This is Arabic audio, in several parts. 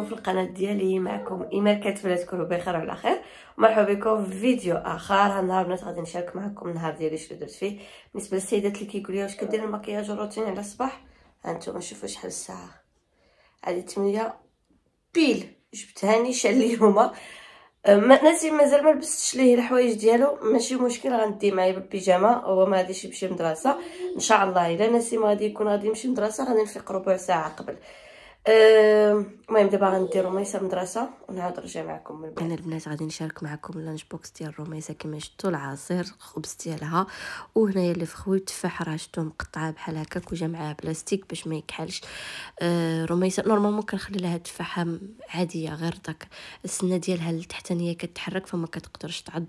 بكم في القناه ديالي معكم ايمان كتمنى تكونوا بخير وعلى خير مرحبا بكم في فيديو اخر هالنهار بنات غادي نشارك معكم النهار ديالي شنو درت فيه بالنسبه للسيدات اللي كيقول لي واش كدير المكياج والروتين على الصباح هانتوما شوفوا شحال الساعه هذه 8 بيل شال لي هما ناسي مازال ما لبستش ليه الحوايج ديالو ماشي مشكل غندي معايا بالبيجامة هو ما غاديش يمشي مدرسه ان شاء الله الا ناسي ما غادي يكون غادي يمشي مدرسه غادي نفيق ربع ساعه قبل المهم دابا غندير رميسه مدرسه ونعاود نرجع معكم من بعد انا البنات غادي نشارك معكم اللانش بوكس ديال رميسه كما شفتوا العصير الخبز ديالها وهنايا اللي فخوي التفاح راه شفتو مقطعه بحال هكاك وجا معاه بلاستيك باش ما يكحلش آه رميسه نورمالمون كنخلي لها التفاحه عاديه غير داك السنه ديالها التحتانيه كتحرك فما كتقدرش تعض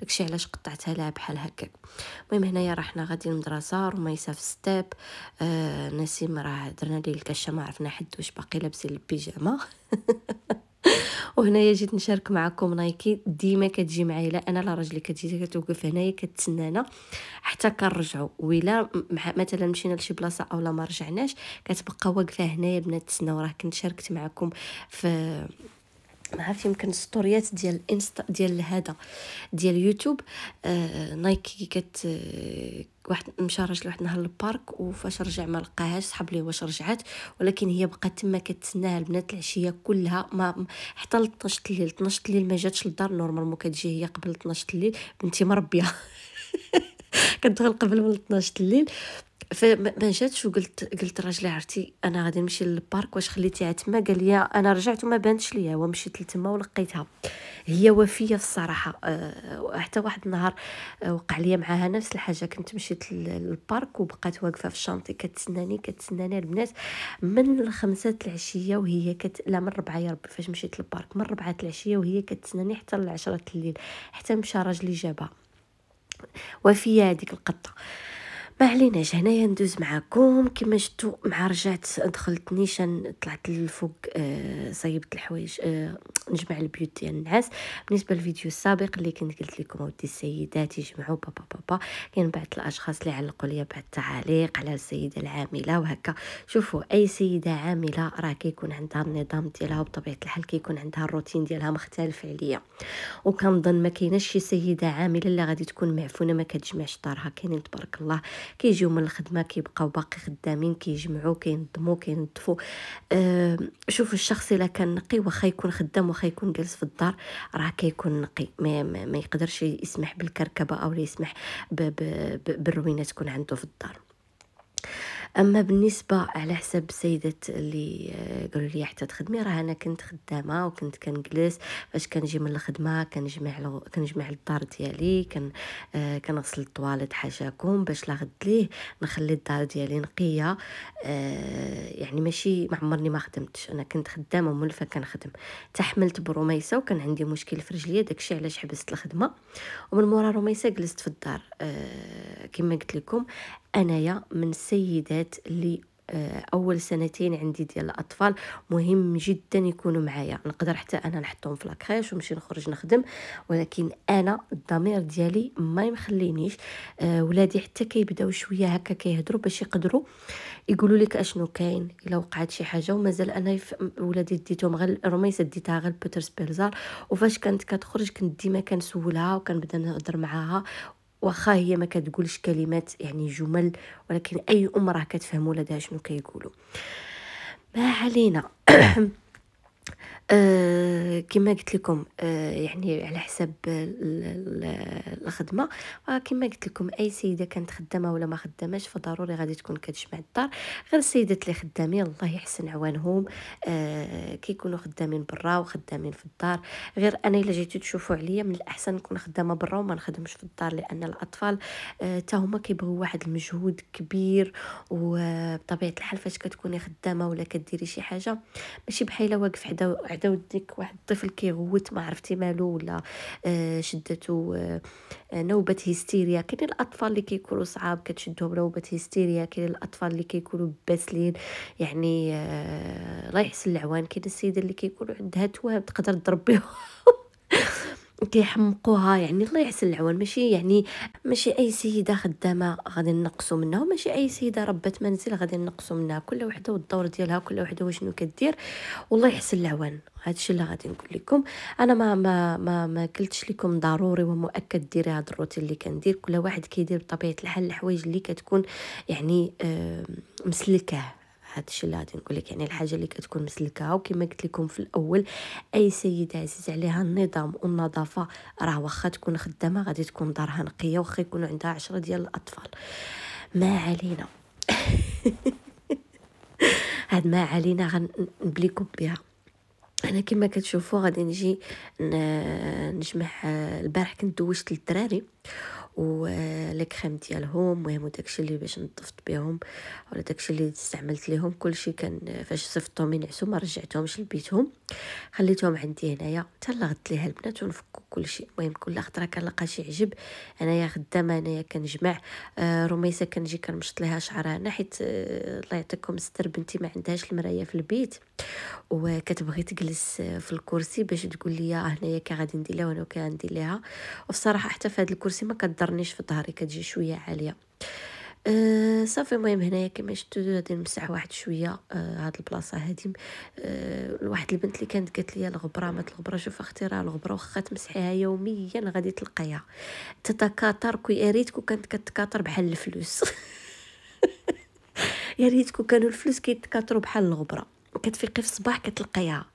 داكشي علاش قطعتها لها بحال هكاك المهم هنايا راه حنا غادي المدرسه رميسه في ستيب آه نسيم راه درنا ليه الكشه ما عرفنا حد واش باقي لابسه البيجاما وهنايا جيت نشارك معكم نايكي ديما كتجي معايا لا انا لا راجلي كتجي كتوقف هنايا كتسنانا حتى كنرجعوا ولا مثلا مشينا لشي بلاصه اولا ما رجعناش كتبقى واقفه هنايا بنات تسناو راه كنت شاركت معكم في ما عرفت يمكن ستوريات ديال الانستا ديال هذا ديال يوتيوب آه نايكي كت واحد مشى راجل واحد النهار للبارك وفاش رجع ما لقاهاش صحاب ليه واش رجعت ولكن هي بقات تما كتسناها البنات العشيه كلها ما حتى ل 12 الليل 12 الليل ما جاتش للدار نورمالمون كتجي هي قبل 12 الليل بنتي مربيه كتدخل قبل من 12 الليل فما جاتش وقلت قلت راجلي عرفتي انا غادي نمشي للبارك واش خليتيها تما قال لي انا رجعت وما بانتش ليا ومشيت لتما ولقيتها هي وفيه الصراحه أه حتى واحد النهار آه، وقع لي معاها نفس الحاجه كنت مشيت للبارك وبقات واقفه في الشانتي كتسناني كتسناني البنات من الخمسة العشيه وهي كت لا من ربعة يا ربي فاش مشيت للبارك من ربعة العشيه وهي كتسناني حتى لعشرة الليل حتى مشى راجلي جابها وفيه هذيك القطه باعليناش هنايا ندوز معاكم كما شفتوا مع رجعت دخلت نيشان طلعت للفوق آه صيبت الحوايج آه، نجمع البيوت ديال النعاس بالنسبه للفيديو السابق اللي كنت قلت لكم ودي السيدات يجمعوا بابا بابا كاين بعض الاشخاص اللي علقوا لي بعض التعاليق على السيده العامله وهكا شوفوا اي سيده عامله راه كيكون عندها النظام ديالها وبطبيعه الحال كيكون عندها الروتين ديالها مختلف عليا وكنظن ما كايناش شي سيده عامله اللي غادي تكون معفونه ما كتجمعش دارها كاينين تبارك الله كيجيو من الخدمه كيبقاو باقي خدامين كيجمعوا كينظموا كينظفوا أه شوفوا الشخص الا كان نقي واخا يكون خدام واخا يكون جالس في الدار راه كيكون نقي ما, ما, ما يقدرش يسمح بالكركبه او يسمح بالروينه تكون عنده في الدار اما بالنسبه على حسب السيدات اللي آه، قالوا لي حتى تخدمي راه انا كنت خدامه وكنت كنجلس فاش كنجي من الخدمه كنجمع كنجمع الدار ديالي كن آه، كنغسل الطواليط حاجاكم باش لا غد ليه نخلي الدار ديالي نقيه آه، يعني ماشي ما عمرني ما خدمتش انا كنت خدامه ومولفه كنخدم تحملت بروميسه وكان عندي مشكل في رجليا داكشي علاش حبست الخدمه ومن مورا روميسه جلست في الدار كما قلت لكم انايا من السيدات العادات اللي آه، اول سنتين عندي ديال الاطفال مهم جدا يكونوا معايا نقدر حتى انا نحطهم في لاكريش ونمشي نخرج نخدم ولكن انا الضمير ديالي ما يمخلينيش آه، ولادي حتى كيبداو شويه هكا كيهضروا باش يقدروا يقولوا لك اشنو كاين الا وقعت شي حاجه ومازال انا يف... ولادي ديتهم غير رميسه ديتها غير بيترس سبيرزار وفاش كانت كتخرج كنت ديما كنسولها وكنبدا نهضر معاها واخا هي ما كتقولش كلمات يعني جمل ولكن اي ام راه كتفهم ولادها شنو كيقولوا ما علينا آه، كما قلت لكم آه، يعني على حسب الخدمه آه، كما قلت لكم اي سيده كانت خدامه ولا ما خدامهش فضروري غادي تكون كتجمع الدار غير السيدات اللي خدامين الله يحسن عوانهم كيكونوا خدامين برا وخدامين في الدار غير انا الا جيتو تشوفوا عليا من الاحسن نكون خدامه برا وما نخدمش في الدار لان الاطفال حتى هما كيبغيو واحد المجهود كبير وبطبيعه الحال فاش كتكوني خدامه ولا كديري شي حاجه ماشي بحال واقف حدا عداو وديك واحد الطفل كيغوت ما عرفتي مالو ولا آه، شدته آه، نوبه هستيريا كاين الاطفال اللي كيكونوا صعاب كتشدهم نوبه هستيريا كاين الاطفال اللي كيكونوا باسلين يعني آه، الله يحسن العوان كاين السيده اللي كيكونوا عندها توهم تقدر تضربيهم كيحمقوها يعني الله يحسن العون ماشي يعني ماشي اي سيده خدامه غادي نقصوا منها وماشي اي سيده ربة منزل غادي نقصوا منها كل وحده والدور ديالها كل وحده وشنو كدير والله يحسن العون هادشي اللي غادي نقول لكم انا ما ما ما, ما قلتش لكم ضروري ومؤكد ديري هاد الروتين اللي كندير كل واحد كيدير بطبيعه الحال الحوايج اللي كتكون يعني آه، مسلكه هذا الشيء اللي غادي نقول لك يعني الحاجه اللي كتكون مسلكه وكما قلت لكم في الاول اي سيده عزيز عليها النظام والنظافه راه واخا تكون خدامه غادي تكون دارها نقيه واخا يكون عندها عشرة ديال الاطفال ما علينا هاد ما علينا غنبليكم بها انا كما كتشوفوا غادي نجي نجمع آه، البارح كنت دوشت للدراري كريم ديالهم المهم داكشي اللي باش نظفت بهم ولا داكشي اللي استعملت ليهم كلشي كان فاش صفطتهم ينعسوا ما رجعتهمش لبيتهم خليتهم عندي هنايا حتى لغد ليها البنات ونفكوا كلشي المهم كل خطره كنلقى شي عجب انايا خدامه انايا كنجمع آه رميسه كنجي كنمشط ليها شعرها انا حيت آه الله يعطيكم الستر بنتي ما عندهاش المرايه في البيت وكتبغي تجلس في الكرسي باش تقول لي آه، هنايا كي غادي ندير لها وانا كي غندير ليها وبصراحه حتى في هذا الكرسي ما كضرنيش في ظهري كتجي شويه عاليه أه صافي المهم هنايا كما شفتوا غادي نمسح واحد شويه أه هاد البلاصه هادي أه واحد البنت اللي كانت قالت لي الغبره ما الغبره شوف اختي راه الغبره واخا تمسحيها يوميا غادي تلقيها تتكاثر كي يا كانت كتكاثر بحال الفلوس يا ريتكو كانوا الفلوس كيتكاثروا بحال الغبره كتفيقي في الصباح كتلقيها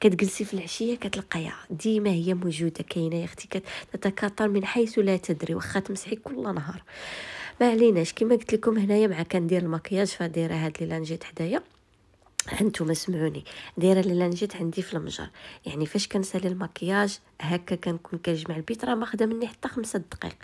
كتجلسي في العشيه كتلقيها ديما هي موجوده كاينه يا اختي كتتكاثر من حيث لا تدري واخا تمسحي كل نهار ما عليناش كما قلت لكم هنايا مع كندير المكياج فدايره هاد الليله نجيت حدايا هانتوما سمعوني دايره نجيت عندي في المجر يعني فاش كنسالي المكياج هكا كنكون كنجمع البيت راه خدا مني حتى خمسة دقائق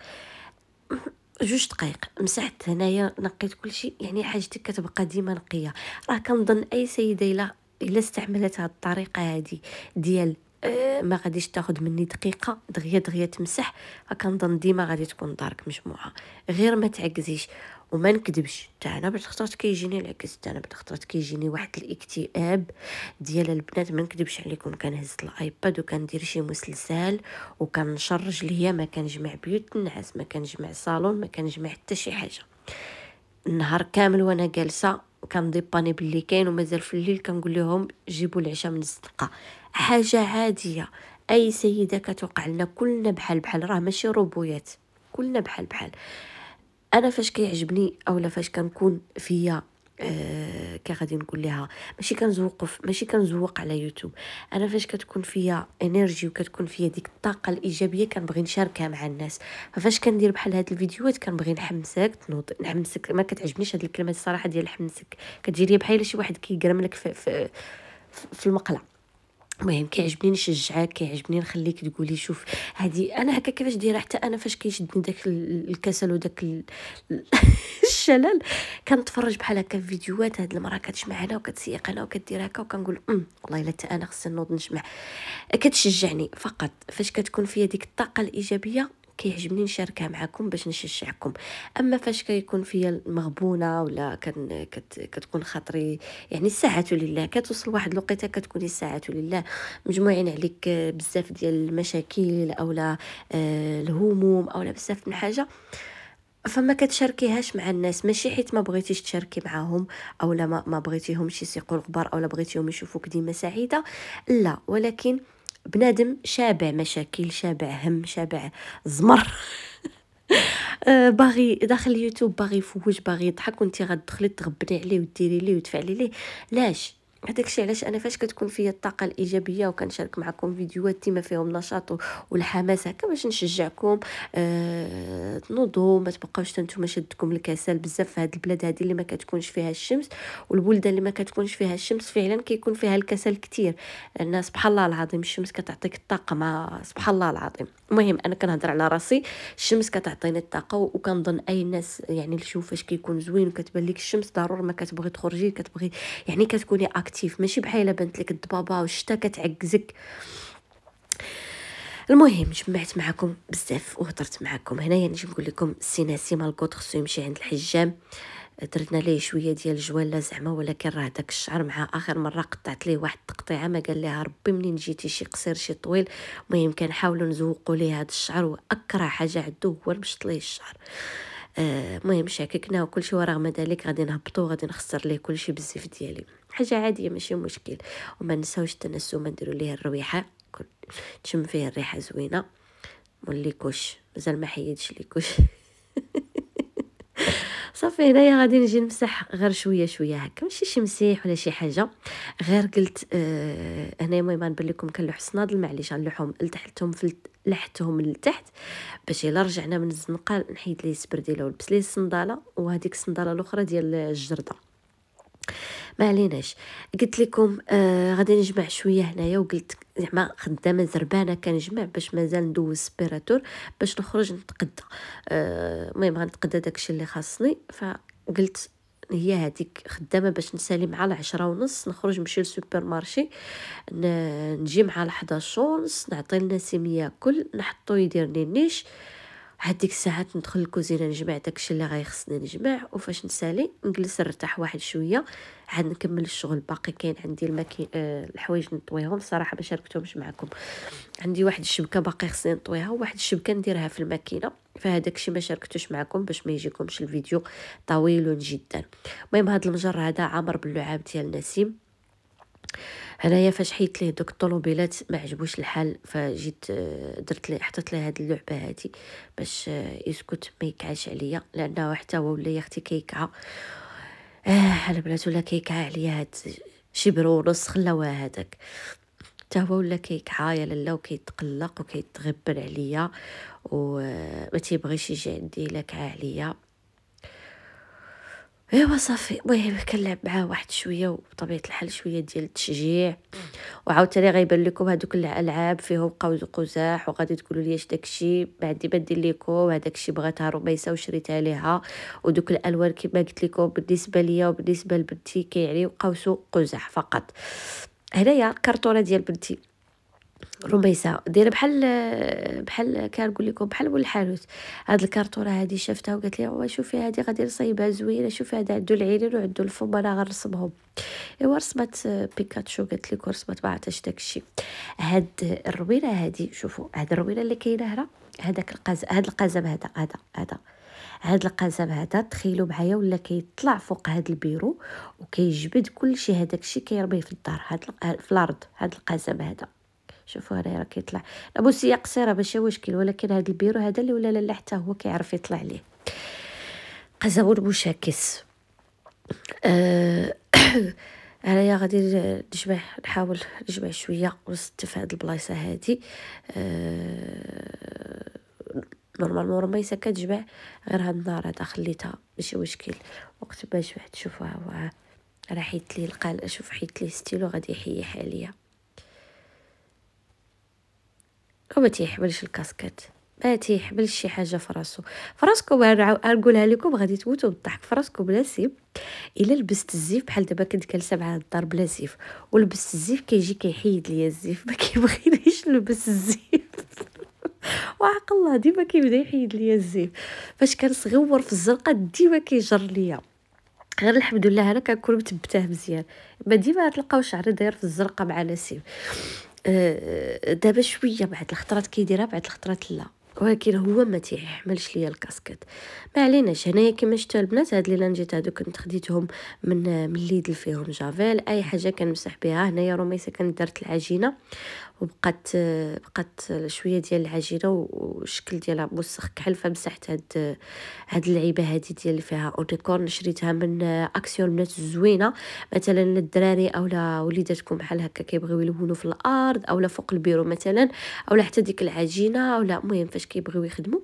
جوج دقائق مسحت هنايا نقيت كلشي يعني حاجتك كتبقى ديما نقيه راه كنظن اي سيده الا الا استعملت هاد الطريقه هادي ديال آه، ما غاديش تاخد مني دقيقه دغيا دغيا تمسح كنظن ديما غادي تكون دارك مجموعه غير ما تعكزيش وما نكذبش تاع انا خطرات كيجيني العكس تاع انا خطرات كيجيني واحد الاكتئاب ديال البنات ما نكذبش عليكم كنهز الايباد وكندير شي مسلسل وكنشرج ليا ما كنجمع بيوت النعاس ما كنجمع صالون ما كنجمع حتى شي حاجه النهار كامل وانا جالسه كنديباني باللي كاين ومازال في الليل كنقول لهم جيبوا العشاء من الصدقه حاجه عاديه اي سيده كتوقع لنا كلنا بحال بحال راه ماشي روبويات كلنا بحال بحال انا فاش كيعجبني اولا فاش كنكون فيا أه غادي نقول لها ماشي كنزوق ماشي كنزوق على يوتيوب انا فاش كتكون فيا انرجي وكتكون فيا ديك الطاقه الايجابيه كنبغي نشاركها مع الناس فاش كندير بحال هاد الفيديوهات كنبغي نحمسك تنوض نحمسك ما كتعجبنيش هاد الكلمه الصراحه ديال نحمسك كتجي لي بحال شي واحد كيقرم لك في, في, في المقله المهم كيعجبني نشجعك كيعجبني نخليك تقولي شوف هذه انا هكا كيفاش دايره حتى انا فاش كيشدني داك الكسل وداك الشلل كنتفرج بحال هكا في فيديوهات هاد المراه كتجمع هنا وكتسيق هنا وكدير هكا وكنقول ام والله الا حتى انا خصني نوض نجمع كتشجعني فقط فاش كتكون فيا ديك الطاقه الايجابيه كيعجبني نشاركها معكم باش نشجعكم اما فاش كيكون فيا مغبونه ولا كان كت كتكون خاطري يعني الساعه لله كتوصل واحد الوقيته كتكوني الساعه لله مجموعين عليك بزاف ديال المشاكل اولا آه، الهموم اولا بزاف من حاجه فما كتشاركيهاش مع الناس ماشي حيت ما بغيتيش تشاركي معاهم اولا ما بغيتيهمش يسيقوا الغبار اولا بغيتيهم يشوفوك ديما سعيده لا ولكن بنادم شابع مشاكل شابع هم شابع زمر آه، باغي داخل اليوتيوب باغي يفوج باغي يضحك وانت غتدخلي تغبري عليه وديري ليه وتفعلي ليه علاش هذاك الشيء علاش انا فاش كتكون فيا الطاقه الايجابيه وكنشارك معكم فيديوهات تيما فيهم نشاط والحماس هكا باش نشجعكم أه تنوضوا ما تبقاوش نتوما شدكم الكسل بزاف في هذه البلاد هذه اللي ما كتكونش فيها الشمس والبلدان اللي ما كتكونش فيها الشمس فعلا كيكون فيها الكسل كثير لان سبحان الله العظيم الشمس كتعطيك الطاقه مع سبحان الله العظيم المهم انا كنهضر على راسي الشمس كتعطيني الطاقه وكنظن اي ناس يعني اللي فاش كيكون زوين وكتبان لك الشمس ضروري ما كتبغي تخرجي كتبغي يعني كتكوني اكتيف ماشي بحال بانت لك الضبابه والشتا كتعكزك المهم جمعت معكم بزاف وهضرت معكم هنايا نجي نقول لكم السي ناسي الكوط خصو يمشي عند الحجام درنا ليه شويه ديال الجواله زعما ولكن راه داك الشعر مع اخر مره قطعت ليه واحد التقطيعه ما قال ليها ربي منين جيتي شي قصير شي طويل المهم كنحاولوا نزوقوا ليه هذا الشعر واكره حاجه عنده هو المشط ليه الشعر آه، المهم آه شاككنا شيء ورغم ذلك غادي نهبطو غادي نخسر ليه كلشي بزاف ديالي حاجة عادية ماشي مشكل وما نساوش ما نديرو ليه الرويحة تشم فيه الريحة زوينة والليكوش مازال ما حيدش ليكوش صافي هنايا غادي نجي نمسح غير شويه شويه هكا ماشي شي مسيح ولا شي حاجه غير قلت آه هنا المهم نبان لكم كنلوح صنادل معليش غنلوحهم لتحتهم في لحتهم لتحت باش الا رجعنا من الزنقه نحيد ليه السبرديله ولبس ليه الصنداله وهذيك الصنداله الاخرى ديال الجرده ما عليناش قلت لكم آه غادي نجمع شويه هنايا وقلت زعما خدامه زربانه كنجمع باش مازال ندوز سبيراتور باش نخرج نتقدى آه، المهم آه غنتقدى داكشي اللي خاصني فقلت هي هذيك خدامه باش نسالي مع العشرة ونص نخرج نمشي للسوبر مارشي نجي مع 11 ونص نعطي لناسيم ياكل نحطو يدير لي النيش ديك الساعات ندخل الكوزينه نجمع داكشي اللي غيخصني نجمع وفاش نسالي نجلس نرتاح واحد شويه عاد نكمل الشغل باقي كاين عندي الماكي أه الحوايج نطويهم صراحه ما شاركتهمش معكم عندي واحد الشبكه باقي خصني نطويها وواحد الشبكه نديرها في الماكينه فهداك الشيء ما شاركتوش معكم باش ما يجيكمش الفيديو طويل جدا المهم هذا المجر هذا عامر باللعاب ديال نسيم هنايا فاش حيت ليه دوك الطوموبيلات ما عجبوش الحال فجيت آه، درت ليه حطيت ليه هاد اللعبه هادي باش آه، يسكت ما يكعش عليا لانه حتى هو ولا اختي كيكعى اه على بلاتو ولا كيكعى عليا هاد شبر ونص خلاوها هذاك حتى هو ولا كيكعى يا لالا وكيتقلق وكيتغبر عليا وما آه، تيبغيش يجي عندي لا كعى عليا ايوا صافي المهم كنلعب معاه واحد شويه وطبيعه الحال شويه ديال التشجيع وعاوتاني غيبان لكم هذوك الالعاب فيهم قوس قزاح وغادي تقولوا لي اش داكشي بعدي بدي لكم هذاك الشيء بغاتها رميسه وشريتها ليها ودوك الالوان كما قلت لكم بالنسبه ليا وبالنسبه لبنتي كيعني قوس قزح فقط هنايا الكرتونه ديال بنتي رميسه دايره بحال بحال نقول لكم بحال ول الحانوت هاد الكارطوره هادي شفتها وقالت لي شوفي هادي غادي نصايبها زوينه شوفي هذا عنده العينين وعنده الفم انا غنرسمهم ايوا رسمات بيكاتشو قالت لكم رسمات ما عرفتش داكشي هاد الروينه هادي شوفوا هاد الروينه اللي كاينه هنا هذاك القزم هاد القزم هذا هذا هذا هاد القزم هذا تخيلوا معايا ولا كيطلع فوق هاد البيرو وكيجبد كلشي هذاك الشيء كيرميه في الدار هاد في الارض هاد القزم هذا شوفوا هذا راه كيطلع بصي قصيره ماشي مشكل ولكن هذا البيرو هذا اللي ولا لا حتى هو كيعرف يطلع ليه قزاور مشاكس أه انايا غادي نجمع نحاول نجمع شويه في هاد البلايصه هادي أه نورمالمون رميسه كتجمع غير هاد النهار هذا خليتها ماشي مشكل وقت ما جمعت شوفوها راه حيت لي القال شوف حيت لي ستيلو غادي يحيح عليا وما تيحملش الكاسكات ما تيحملش شي حاجه فراسو فراسكو نقولها لكم غادي تموتوا بالضحك فراسكو بلا سيب الا لبست الزيف بحال دابا كنت كلسه مع الدار بلا زيف ولبست الزيف كيجي كيحيد ليا الزيف ما كيبغينيش نلبس الزيف وعق الله ديما كيبدا يحيد ليا الزيف فاش كنصغور في الزرقه ديما كيجر ليا غير الحمد لله انا كنكون متبته مزيان ما ديما تلقاو شعري داير في الزرقه مع نسيم آه، دابا شويه بعد الخطرات كيديرها بعد الخطرات لا ولكن هو ما تيحملش ليا الكاسكيت ما عليناش هنايا كما شفتوا البنات هاد لي لانجيت هادو كنت خديتهم من من ليدل فيهم جافيل اي حاجه كنمسح بها هنايا رميسه كنت درت العجينه وبقات بقات شويه ديال العجينه والشكل ديالها موسخ كحل فمسحت هاد هاد اللعيبه هادي ديال اللي فيها اونيكورن شريتها من اكسيون بنات الزوينه مثلا الدراري اولا وليداتكم بحال هكا كيبغيو يلونوا في الارض اولا فوق البيرو مثلا اولا حتى ديك العجينه اولا المهم فاش كيبغيو يخدموا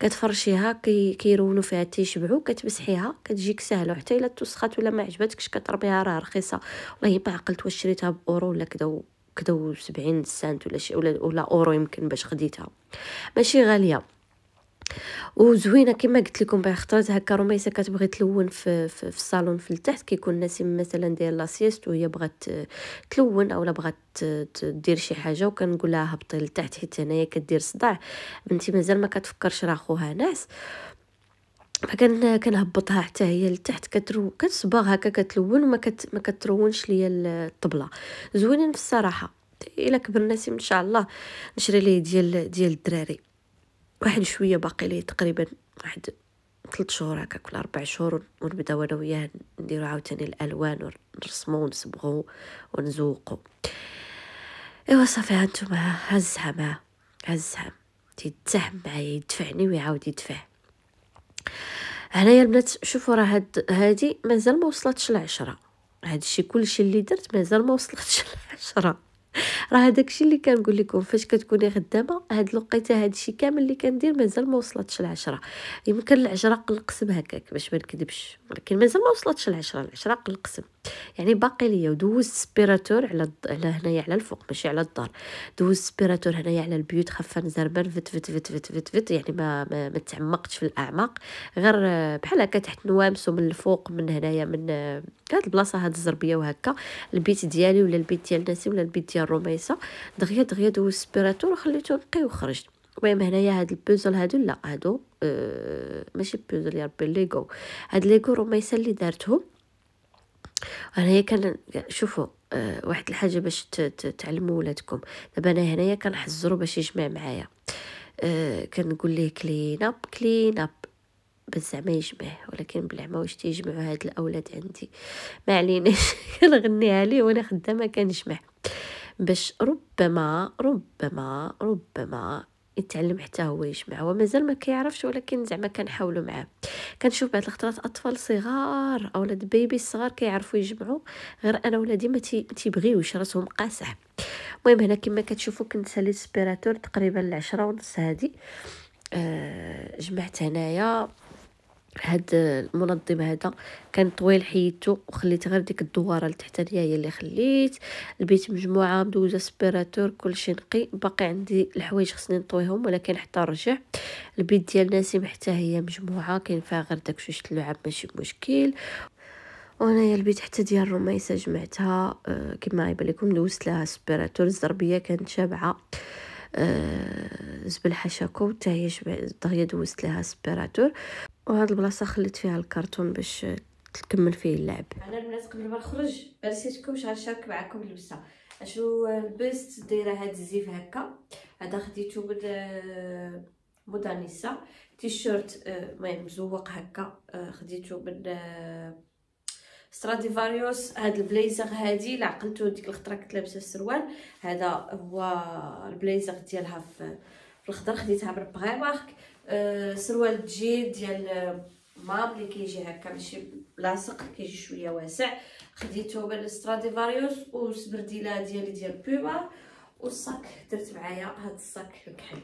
كتفرشيها كي كيرونوا فيها يشبعوا كتمسحيها كتجيك سهله وحتى الا توسخات ولا ما عجبتكش كتربيها راه رخيصه والله ما عقلت واش شريتها باورو ولا كدا كدا وسبعين سنت ولا شي ولا, ولا اورو يمكن باش خديتها ماشي غاليه وزوينه كما قلت لكم بها خطرات هكا رميسه كتبغي تلون في, في, في الصالون في التحت كيكون الناس مثلا داير لاسيست وهي بغات تلون اولا بغات تدير شي حاجه وكنقول لها هبطي لتحت حيت هنايا كدير صداع بنتي مازال ما كتفكرش راه خوها ناعس فكان كنهبطها حتى هي لتحت كترو كتصبغ هكا كتلون وما كت ما كترونش ليا الطبله زوينين في الصراحه الا كبرنا سي ان شاء الله نشري ليه ديال ديال الدراري واحد شويه باقي ليه تقريبا واحد ثلاث شهور هكا ولا اربع شهور ونبدا انا وياه نديرو عاوتاني الالوان ونرسمو ونصبغو ونزوقو ايوا صافي هانتوما هزها معاه هزها تيتزاحم معايا يدفعني ويعاود يدفع هنايا البنات شوفوا راه هاد هادي مازال ما وصلتش العشرة هادشي كلشي اللي درت مازال ما وصلتش العشرة راه داكشي اللي كنقول لكم فاش كتكوني خدامه هاد الوقيته هاد الشيء كامل اللي كندير مازال ما وصلتش العشرة يمكن العشرة قلقسم هكاك باش ما نكذبش ولكن مازال ما وصلتش العشرة العشرة قلقسم يعني باقي ليا ودوزت سبيراتور على على هنايا على الفوق ماشي على الدار دوزت سبيراتور هنايا على البيوت خفان زربان فت فت فت فت فت, فت يعني ما ما, ما تعمقتش في الاعماق غير بحال هكا تحت نوامس ومن الفوق من هنايا من آه، هاد البلاصه هاد الزربيه وهكا البيت ديالي ولا البيت ديال ناسي ولا البيت ديال الرميسة دغيا دغيا دوز سبيراتور وخليته نقي وخرجت المهم هنايا هاد البوزل هادو لا هادو أه ماشي بوزل يا ربي ليغو هاد ليغو رميسة اللي دارتهم هنايا كان شوفوا أه واحد الحاجه باش تعلموا ولادكم دابا انا هنايا كنحزرو باش يجمع معايا أه كنقول ليه كلين اب كلين اب بس زعما يجمع ولكن بالعمى واش تيجمعوا هاد الاولاد عندي ما عليناش كنغنيها ليه وانا خدامه كنجمع باش ربما ربما ربما يتعلم حتى هو يجمع هو مازال ما كيعرفش ولكن زعما كنحاولوا معاه كنشوف بعض الخطرات اطفال صغار اولاد بيبي صغار كيعرفوا يجمعوا غير انا ولادي ما تيبغيوش راسهم قاسح المهم هنا كما كتشوفوا كنت سالي سبيراتور تقريبا العشرة ونص هذه آه جمعت هنايا هاد المنظم هذا كان طويل حيدته وخليت غير ديك الدواره التحتانيه هي اللي خليت البيت مجموعه مدوزه سبيراتور كلشي نقي باقي عندي الحوايج خصني نطويهم ولكن حتى نرجع البيت ديال نسيم حتى هي مجموعه كاين فيها غير داك جوج اللعب ماشي مشكل وانايا البيت حتى ديال رميسه جمعتها أه كما يبان لكم دوزت لها سبيراتور الزربيه كانت شابعه أه زبل حشاكو حتى هي دغيا دوزت لها سبيراتور وهاد البلاصه خليت فيها الكرتون باش تكمل فيه اللعب انا البنات قبل ما نخرج برسيتكم غنشارك معكم اللبسه اشو لبست دايره هاد الزيف هكا هذا خديته من آه، مودانيسا تيشيرت آه، المهم مزوق هكا آه، خديته من ستراديفاريوس هاد البليزر هادي لا عقلتو ديك الخطره كنت لابسه السروال هذا هو البليزر ديالها في الخضر خديتها من باغي مارك آه، سروال تجي ديال مام اللي كيجي هكا ماشي لاصق كيجي شويه واسع خديته فاريوس وسبرديله ديالي ديال بوبا والصاك درت معايا هاد الصاك الكحل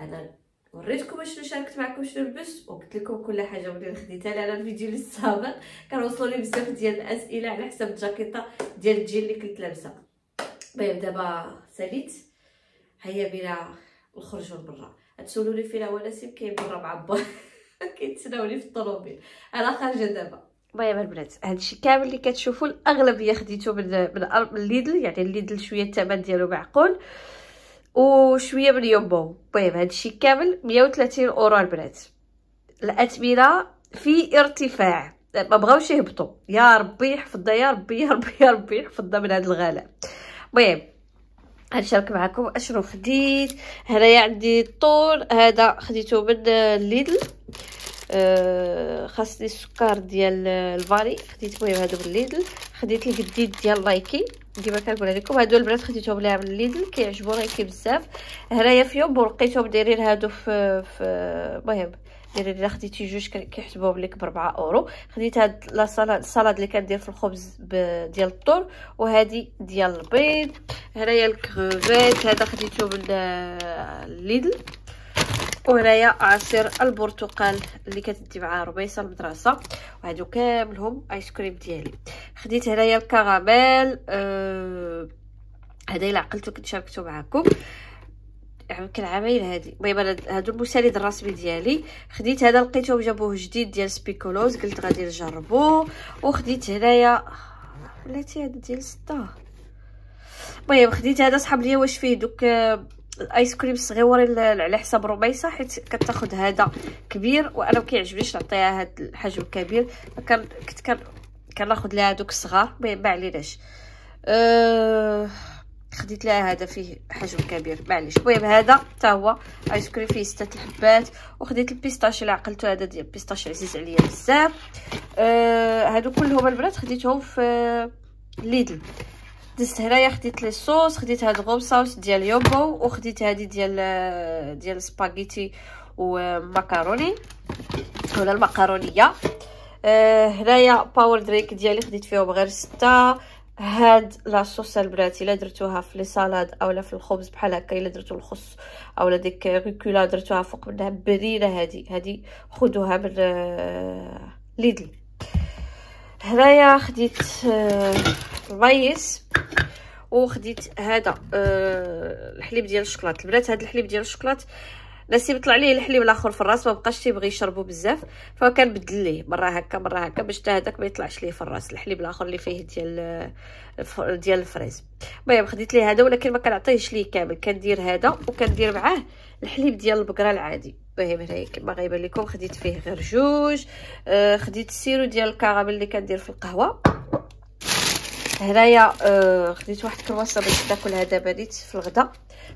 انا وريتكم شنو شاركت معكم شنو لبست وقلت لكم كل حاجه ملي خديتها على الفيديو اللي السابق كنوصلوا لي بزاف ديال الاسئله على حسب الجاكيطه ديال الجيل اللي كنت لابسه طيب دابا ساليت هيا بنا نخرجوا لبرا تسولوا لي فين هو نسيم كيبرا مع با كيتسناوني في الطوموبيل انا خارجه دابا بايا البنات هادشي كامل اللي كتشوفوا الاغلبيه خديته من من الليدل يعني الليدل شويه الثمن ديالو معقول وشويه من يومبو المهم هادشي كامل 130 اورو البنات الاثمنه في ارتفاع ما بغاوش يهبطوا يا ربي يحفظنا يا ربي يا ربي يا ربي يحفظنا من هاد الغلاء المهم غنشارك معكم اشنو خديت هنايا عندي الطول هذا خديته من ليدل أه خاصني السكر ديال الفاري خديت المهم هادو من ليدل خديت القديد ديال لايكي ديما كنقول لكم هادو البنات خديتهم ليها من ليدل كيعجبوني كي بزاف هنايا في يوم ورقيتهم دايرين هادو في في المهم دير الا خديتي جوج كيحسبوهم لك ب 4 اورو خديت هاد السلطه اللي كندير في الخبز ديال الطور وهذه ديال البيض هنايا الكروفيت هذا خديته من ليدل وهنايا عصير البرتقال اللي كتدي معاه ربيصه المدرسه وهادو كاملهم ايس كريم ديالي خديت هنايا الكراميل آه الا عقلتو كنت شاركته معكم يعني عامين هادي المهم هادو المساليد الرسمي ديالي خديت هذا لقيتهم جابوه جديد ديال سبيكولوز قلت غادي نجربو وخديت هنايا بلاتي هذا ديال سطاه المهم خديت هذا صحاب ليا واش فيه دوك الايس آه، كريم صغيورين على حساب رميصه حيت كتاخذ هذا كبير وانا ما كيعجبنيش نعطيها هذا الحجم الكبير كنت كناخذ لها دوك الصغار المهم ما عليناش أه خديت لها هذا فيه حجم كبير معليش المهم هذا حتى هو ايس كريم فيه ستة الحبات وخديت البيستاشي اللي عقلته هذا ديال البيستاشي عزيز عليا بزاف آه هادو كلهم البنات خديتهم في ليدل دزت هنايا خديت لي صوص خديت هاد الغوب صوص ديال يوبو وخديت هادي ديال ديال سباغيتي وماكاروني ولا المكرونيه آه هنايا باور دريك ديالي خديت فيهم غير سته هاد لاصوص البنات الا درتوها في لي سالاد اولا في الخبز بحال هكا الا درتو الخص اولا ديك ريكولا درتوها فوق منها بريره هادي هادي خدوها من ليدل هنايا خديت البيس آه، وخديت هذا آه، الحليب ديال الشكلاط البنات هاد الحليب ديال الشكلاط نسيب طلع ليه الحليب الاخر في الراس ما بقاش تيبغي يشربو بزاف فكنبدل ليه مره هكا مره هكا باش حتى هذاك ما يطلعش ليه في الراس الحليب الاخر اللي فيه ديال ديال الفريز المهم خديت ليه هذا ولكن ما كنعطيهش ليه كامل كندير هذا وكندير معاه الحليب ديال البقره العادي المهم هنايا كما غايبان لكم خديت فيه غير جوج آه خديت السيرو ديال الكراميل اللي كندير في القهوه هنايا آه خديت واحد كرواسه باش تاكلها دابا ريت في الغدا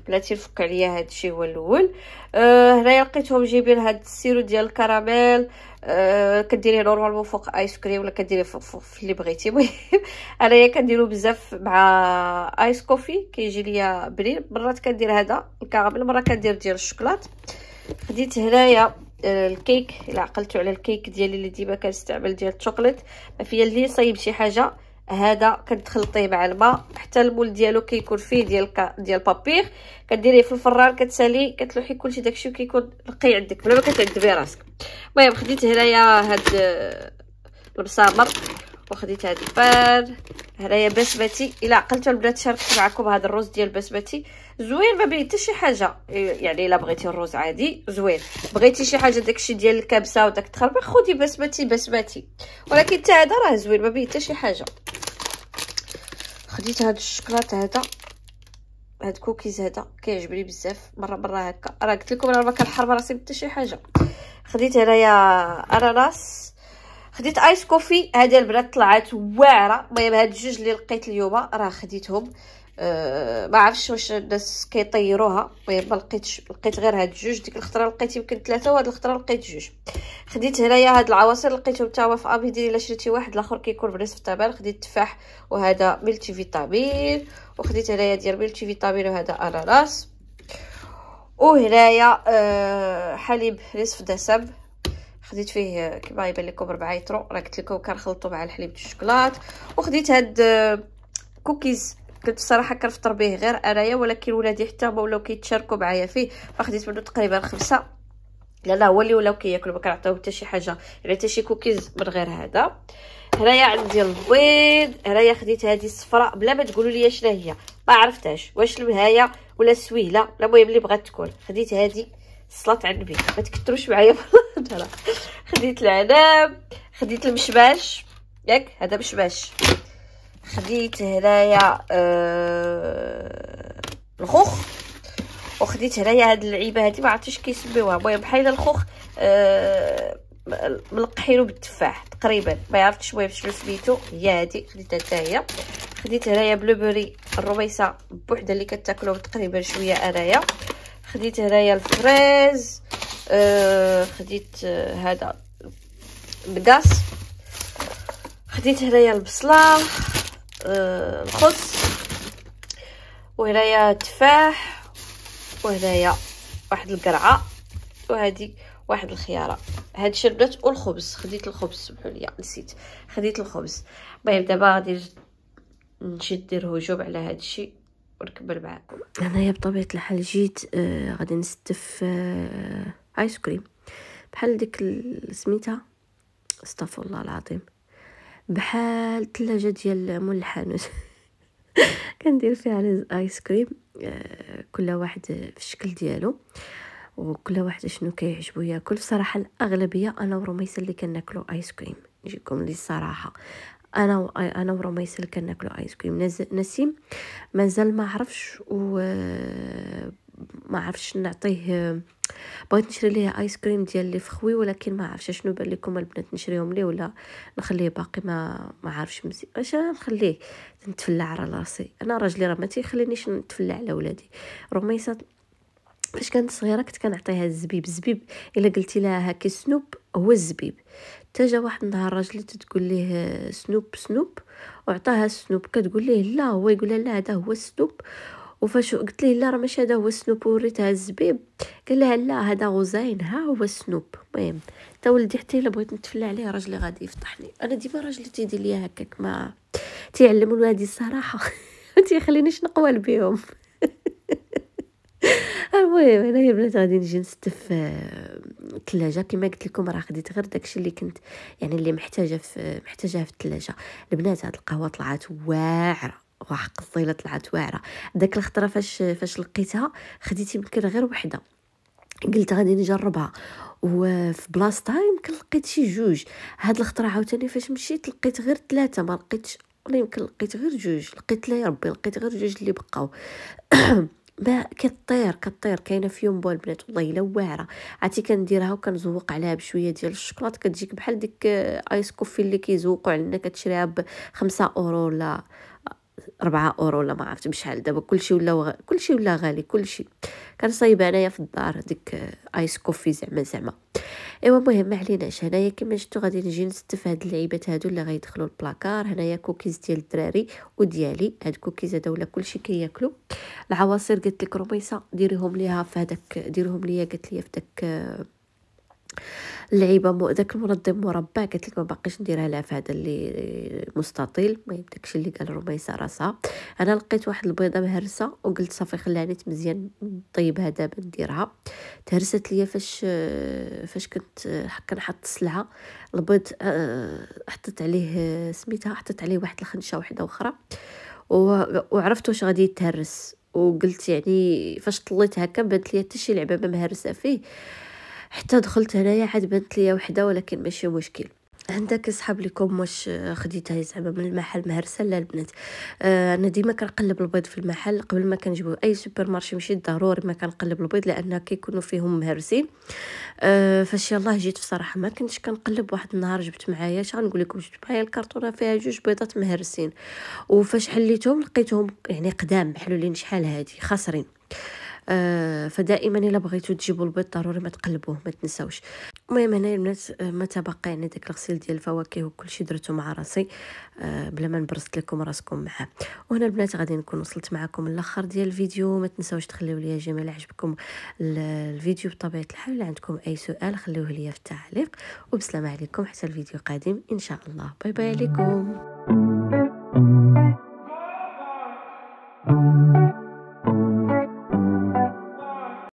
بلاتي نفك عليا الشيء هو الاول آه هنايا لقيتهم جايبين هذا السيرو ديال الكراميل آه كديريه نورمالمون فوق ايس كريم ولا كديريه فوق, فوق اللي بغيتي المهم انايا كنديرو بزاف مع ايس كوفي كيجي ليا برين مرات كندير هذا الكراميل مره كندير ديال الشوكولات خديت هنايا آه، الكيك الا عقلتو على الكيك ديالي اللي ديما كنستعمل ديال الشوكليت ما فيا اللي صايب شي حاجه هذا كتخلطيه مع الماء حتى المول ديالو كيكون فيه ديال ديال بابيغ كديريه في الفران كتسالي كتلوحي كلشي داكشي وكيكون نقي عندك بلا ما كتعذبي راسك المهم خديت هنايا هاد البصامر وخديت هاد البان هنايا بسمتي الا عقلتو البنات شاركت معكم هاد الرز ديال بسمتي زوين ما بغيت شي حاجه يعني الا بغيتي الرز عادي زوين بغيتي شي حاجه داكشي ديال الكبسه وداك التخربيق خدي بسمتي بسمتي ولكن حتى هذا راه زوين ما بغيت شي حاجه خديت هاد الشكلاط هذا هاد كوكيز هذا كيعجبني بزاف مره مره هكا راه قلت لكم انا ما كنحرم راسي حتى شي حاجه خديت هنايا اناناس خديت ايس كوفي هذه البنات طلعت واعره المهم هاد الجوج اللي لقيت اليوم راه خديتهم أه ما عرفتش واش الناس كيطيروها المهم ما لقيتش لقيت غير هاد جوج ديك الخطره لقيت يمكن ثلاثه وهاد الخطره لقيت جوج خديت هنايا هاد العواصر لقيتهم تاوا في ابيدي الا شريتي واحد الاخر كيكون بنصف الثمن خديت التفاح وهذا ملتي فيتامين وخديت هنايا ديال ملتي فيتامين وهذا اناناس وهنايا أه حليب نصف دسم خديت فيه كما يبان لكم 4 لتر راه قلت لكم كنخلطو مع الحليب الشوكولات وخديت هاد أه، كوكيز كنت صراحه كنفطر به غير انايا ولكن ولادي حتى هما ولاو كيتشاركوا معايا فيه فخديت منه تقريبا خمسة لا لا هو اللي ولاو كياكلوا ما كنعطيوه حتى شي حاجه يعني حتى شي كوكيز من غير هذا هنايا عندي البيض هنايا خديت هذه الصفراء بلا ما تقولوا لي شنو هي ما عرفتهاش واش المهايه ولا السويله المهم اللي بغات تكون خديت هذه صلات على النبي ما تكثروش معايا خديت العنب خديت المشماش ياك هذا مشماش خديت هنايا آه الخوخ وخديت هنايا هاد اللعيبه هادي ما عرفتش كيسميوها المهم بحال الخوخ آه ملقحينو بالتفاح تقريبا ما عرفتش المهم شنو سميتو هي هادي خديتها حتى هي خديت هنايا بلوبوري الرويسه بوحده اللي كتاكلو تقريبا شويه انايا خديت هنايا الفريز آه خديت آه، هذا بداس خديت هنايا البصله الخبز آه، وهنايا تفاح وهنايا واحد القرعه وهذه واحد الخياره هاد الشربات والخبز خديت الخبز سمحوا لي نسيت خديت الخبز المهم دابا غادي نجي ندير هجوم على هاد الشيء ونكمل معاكم هنايا بطبيعه الحال جيت آه غادي نستف آه ايس كريم بحال ديك سميتها استغفر الله العظيم بحال الثلاجه ديال مول الحانوت كندير فيها الايس كريم آه، كل واحد في الشكل ديالو وكل واحد شنو كيعجبو ياكل صراحة الاغلبيه انا ورميس اللي كناكلو ايس كريم نجيكم للصراحه انا و... انا ورميس اللي كناكلو ايس كريم نز... نسيم مازال ما عرفش و آه، ما عرفتش نعطيه بغيت نشري ليه ايس كريم ديال اللي فخوي ولكن ما عرفتش شنو بان لكم البنات نشريهم ليه ولا نخليه باقي ما ما عارفش مزيان اش نخليه نتفلع على راسي انا راجلي راه ما تيخلينيش نتفلع على ولادي رميسه فاش كانت صغيره كنت كنعطيها الزبيب الزبيب الا قلتي لها هاكي سنوب هو الزبيب حتى جا واحد النهار راجلي تتقول ليه سنوب سنوب وعطاها السنوب كتقول ليه لا هو يقول لها لا هذا هو السنوب وفاش قلت ليه لا راه ماشي هذا هو سنوب وريتها الزبيب قال لها لا هذا غزاين ها هو سنوب المهم تا ولدي حتى الا بغيت نتفلى عليه راجلي غادي يفضحني انا ديما راجلي تيدير ليا هكاك ما تيعلم ولادي الصراحه ما تيخلينيش نقوال بهم المهم انا يا بنات غادي نجي نستف آه، الثلاجه كما قلت لكم راه خديت غير داكشي اللي كنت يعني اللي محتاجه في محتاجه في الثلاجه البنات هاد القهوه طلعت واعره وحق الصيله طلعت واعره داك الخطره فاش فاش لقيتها خديت يمكن غير وحده قلت غادي نجربها وفي بلاصتها يمكن لقيت شي جوج هاد الخطره عاوتاني فاش مشيت لقيت غير ثلاثه ما لقيتش ولا يمكن لقيت غير جوج لقيت لا يا ربي لقيت غير جوج اللي بقاو ما كطير كطير كاينه في يوم بول بنات والله الا واعره عرفتي كنديرها وكنزوق عليها بشويه ديال الشوكولات كتجيك بحال ديك ايس كوفي اللي كيزوقوا علينا كتشريها ب 5 اورو ولا 4 اورو ولا ما عرفت بشحال دابا كلشي ولا وغ... كلشي ولا غالي كلشي كنصايب انايا في الدار ديك ايس كوفي زعما زعما ايوا المهم ما عليناش هنايا كيما شتو غادي نجي نستف هاد اللعيبات هادو اللي غيدخلوا البلاكار هنايا كوكيز ديال الدراري وديالي هاد كوكيز هادو ولا كلشي كياكلو العواصير قلت لك رميسه ديريهم ليها في هذاك ديريهم ليا قالت ليا في داك آه، اللعيبه مو داك المنظم مربع قالت لك ما باقيش نديرها لا في هذا اللي مستطيل ما داكشي اللي قال رميسه راسها انا لقيت واحد البيضه مهرسه وقلت صافي خلاني مزيان نطيبها دابا نديرها تهرست ليا فاش فاش كنت كنحط السلعه البيض آه، حطيت عليه سميتها حطيت عليه واحد الخنشه وحده اخرى وعرفت واش غادي يتهرس وقلت يعني فاش طليت هكا بانت ليا حتى شي لعبه ما مهرسه فيه حتى دخلت هنايا عاد بنت ليا وحده ولكن ماشي مشكل عندك اصحاب لكم واش خديتها زعما من المحل مهرسه لا البنات آه انا ديما كنقلب البيض في المحل قبل ما كنجيبو اي سوبر مارشي ماشي ضروري ما كنقلب البيض لان كيكونوا فيهم مهرسين آه فاش يلاه جيت بصراحه ما كنتش كنقلب واحد النهار جبت معايا اش غنقول لكم جبت معايا الكرتونه فيها جوج بيضات مهرسين وفاش حليتهم لقيتهم يعني قدام محلولين شحال هادي خاسرين آه، فدائما الا بغيتو تجيبوا البيض ضروري ما تقلبوه ما تنساوش المهم هنا البنات ما تبقى يعني داك الغسيل ديال الفواكه وكلشي درتو مع راسي آه، بلا ما نبرست لكم راسكم معاه وهنا البنات غادي نكون وصلت معكم الاخر ديال الفيديو ما تنساوش تخليو ليا جميل عجبكم الفيديو بطبيعه الحال الا عندكم اي سؤال خليوه ليا في التعليق وبسلامه عليكم حتى الفيديو قادم ان شاء الله باي باي عليكم thank you